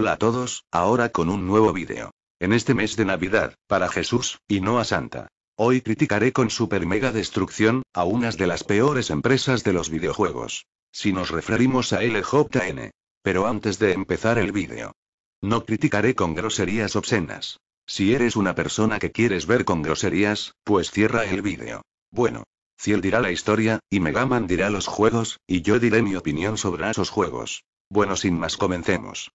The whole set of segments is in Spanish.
Hola a todos, ahora con un nuevo vídeo. En este mes de Navidad, para Jesús, y no a Santa. Hoy criticaré con super mega destrucción, a unas de las peores empresas de los videojuegos. Si nos referimos a LJN. Pero antes de empezar el vídeo. No criticaré con groserías obscenas. Si eres una persona que quieres ver con groserías, pues cierra el vídeo. Bueno. Ciel dirá la historia, y Megaman dirá los juegos, y yo diré mi opinión sobre esos juegos. Bueno, sin más comencemos.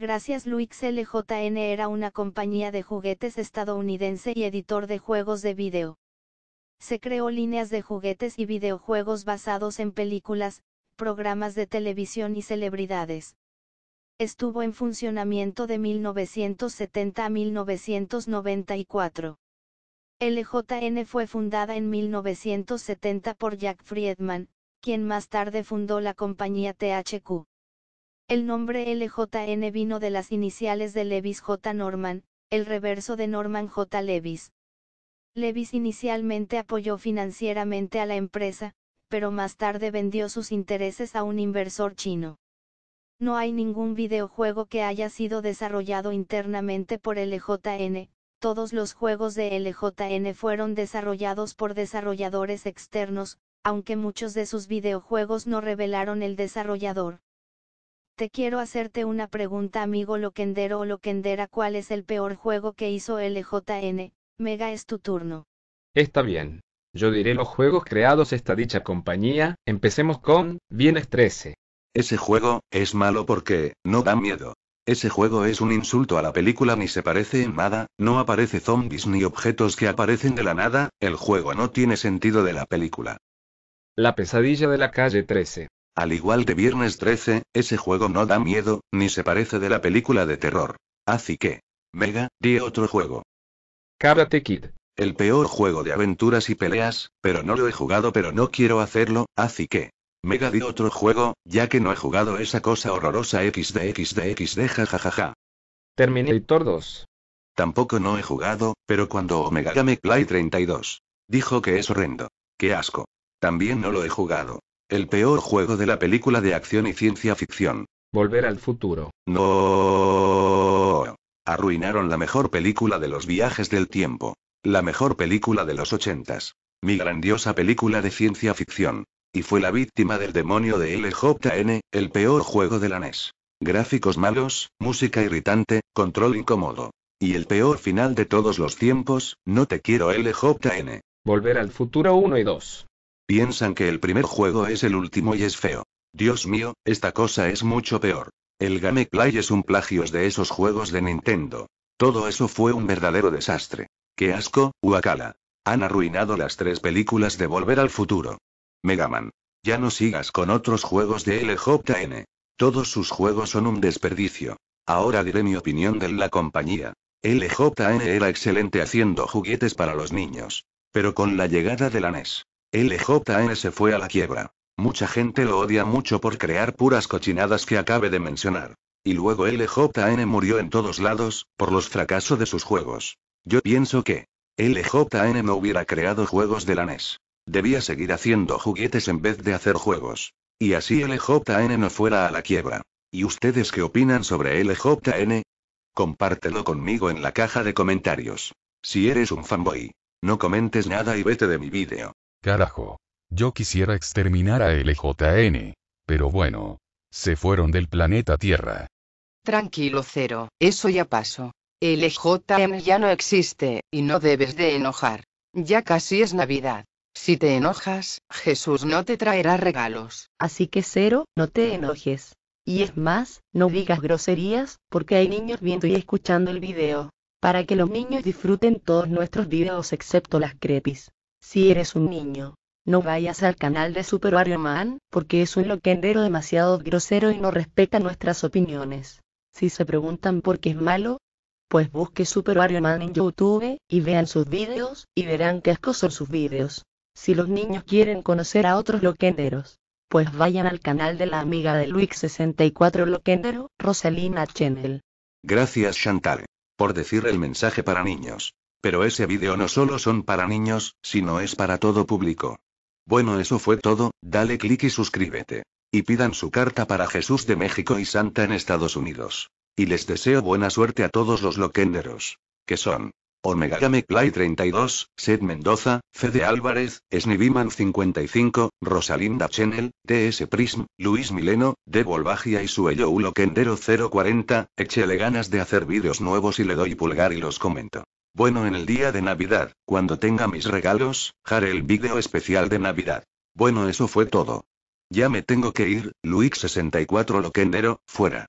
Gracias Luix LJN era una compañía de juguetes estadounidense y editor de juegos de video. Se creó líneas de juguetes y videojuegos basados en películas, programas de televisión y celebridades. Estuvo en funcionamiento de 1970 a 1994. LJN fue fundada en 1970 por Jack Friedman, quien más tarde fundó la compañía THQ. El nombre LJN vino de las iniciales de Levis J. Norman, el reverso de Norman J. Levis. Levis inicialmente apoyó financieramente a la empresa, pero más tarde vendió sus intereses a un inversor chino. No hay ningún videojuego que haya sido desarrollado internamente por LJN, todos los juegos de LJN fueron desarrollados por desarrolladores externos, aunque muchos de sus videojuegos no revelaron el desarrollador. Te quiero hacerte una pregunta amigo Loquendero o Loquendera ¿cuál es el peor juego que hizo LJN? Mega es tu turno. Está bien. Yo diré los juegos creados esta dicha compañía, empecemos con, Vienes 13. Ese juego, es malo porque, no da miedo. Ese juego es un insulto a la película ni se parece en nada, no aparece zombies ni objetos que aparecen de la nada, el juego no tiene sentido de la película. La pesadilla de la calle 13. Al igual de Viernes 13, ese juego no da miedo, ni se parece de la película de terror. Así que, Mega, di otro juego. Cábrate Kid. El peor juego de aventuras y peleas, pero no lo he jugado pero no quiero hacerlo, así que. Mega di otro juego, ya que no he jugado esa cosa horrorosa XDXDXD jajajaja. Terminator 2. Tampoco no he jugado, pero cuando Omega Game Play 32. Dijo que es horrendo. Qué asco. También no lo he jugado. El peor juego de la película de acción y ciencia ficción. Volver al futuro. No. Arruinaron la mejor película de los viajes del tiempo. La mejor película de los ochentas. Mi grandiosa película de ciencia ficción. Y fue la víctima del demonio de LJN, el peor juego de la NES. Gráficos malos, música irritante, control incómodo. Y el peor final de todos los tiempos, no te quiero LJN. Volver al futuro 1 y 2. Piensan que el primer juego es el último y es feo. Dios mío, esta cosa es mucho peor. El Game Play es un plagio de esos juegos de Nintendo. Todo eso fue un verdadero desastre. Qué asco, Wakala. Han arruinado las tres películas de Volver al Futuro. Megaman. Ya no sigas con otros juegos de LJN. Todos sus juegos son un desperdicio. Ahora diré mi opinión de la compañía. LJN era excelente haciendo juguetes para los niños. Pero con la llegada de la NES, LJN se fue a la quiebra. Mucha gente lo odia mucho por crear puras cochinadas que acabe de mencionar. Y luego LJN murió en todos lados, por los fracasos de sus juegos. Yo pienso que LJN no hubiera creado juegos de la NES. Debía seguir haciendo juguetes en vez de hacer juegos. Y así LJN no fuera a la quiebra. ¿Y ustedes qué opinan sobre LJN? Compártelo conmigo en la caja de comentarios. Si eres un fanboy, no comentes nada y vete de mi vídeo. Carajo. Yo quisiera exterminar a LJN. Pero bueno. Se fueron del planeta Tierra. Tranquilo, Cero, eso ya pasó. LJN ya no existe, y no debes de enojar. Ya casi es Navidad. Si te enojas, Jesús no te traerá regalos. Así que Cero, no te enojes. Y es más, no digas groserías, porque hay niños viendo y escuchando el video. Para que los niños disfruten todos nuestros videos excepto las crepis. Si eres un niño, no vayas al canal de Super Wario Man, porque es un loquendero demasiado grosero y no respeta nuestras opiniones. Si se preguntan por qué es malo, pues busque Super Wario Man en YouTube y vean sus vídeos y verán qué asco son sus vídeos. Si los niños quieren conocer a otros loquenderos, pues vayan al canal de la amiga de Luis64 Loquendero, Rosalina Channel. Gracias Chantal, por decir el mensaje para niños. Pero ese video no solo son para niños, sino es para todo público. Bueno, eso fue todo, dale click y suscríbete. Y pidan su carta para Jesús de México y Santa en Estados Unidos. Y les deseo buena suerte a todos los loquenderos. Que son. Omega Game 32, Seth Mendoza, Fede Álvarez, Sniviman 55, Rosalinda Chenel, DS Prism, Luis Mileno, De Volvagia y Suello Uloquendero 040, échele ganas de hacer videos nuevos y le doy pulgar y los comento. Bueno, en el día de Navidad, cuando tenga mis regalos, haré el vídeo especial de Navidad. Bueno, eso fue todo. Ya me tengo que ir, Luis 64 Loquendero, fuera.